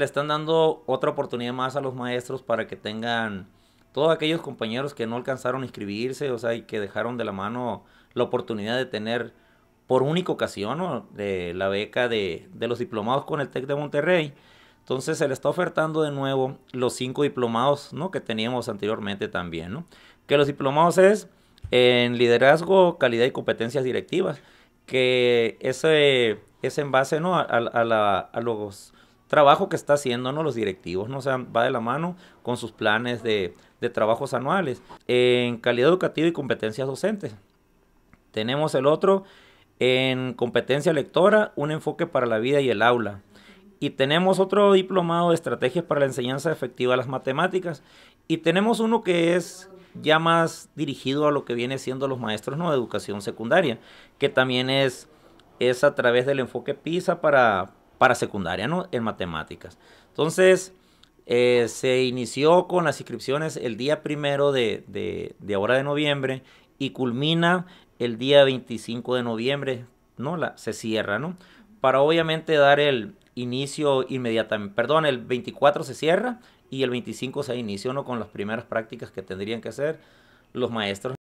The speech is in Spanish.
le están dando otra oportunidad más a los maestros para que tengan todos aquellos compañeros que no alcanzaron a inscribirse, o sea, y que dejaron de la mano la oportunidad de tener por única ocasión ¿no? de la beca de, los diplomados con el TEC de Monterrey. Entonces se le está ofertando de nuevo los cinco diplomados ¿no? que teníamos anteriormente también. ¿no? Que los diplomados es en liderazgo, calidad y competencias directivas. Que ese es en base ¿no? a, a, a los trabajo que está haciendo ¿no? los directivos, ¿no? se va de la mano con sus planes de, trabajos anuales. En calidad educativa y competencias docentes. Tenemos el otro en competencia lectora, un enfoque para la vida y el aula. Y tenemos otro diplomado de estrategias para la enseñanza efectiva de las matemáticas. Y tenemos uno que es ya más dirigido a lo que viene siendo los maestros ¿no? de educación secundaria, que también es, es a través del enfoque PISA para, para secundaria ¿no? en matemáticas. Entonces, eh, se inició con las inscripciones el día primero de, de, ahora de noviembre y culmina el día 25 de noviembre, ¿no? La, se cierra, ¿no? Para obviamente dar el inicio inmediatamente, perdón, el 24 se cierra y el 25 se inició, ¿no? Con las primeras prácticas que tendrían que hacer los maestros.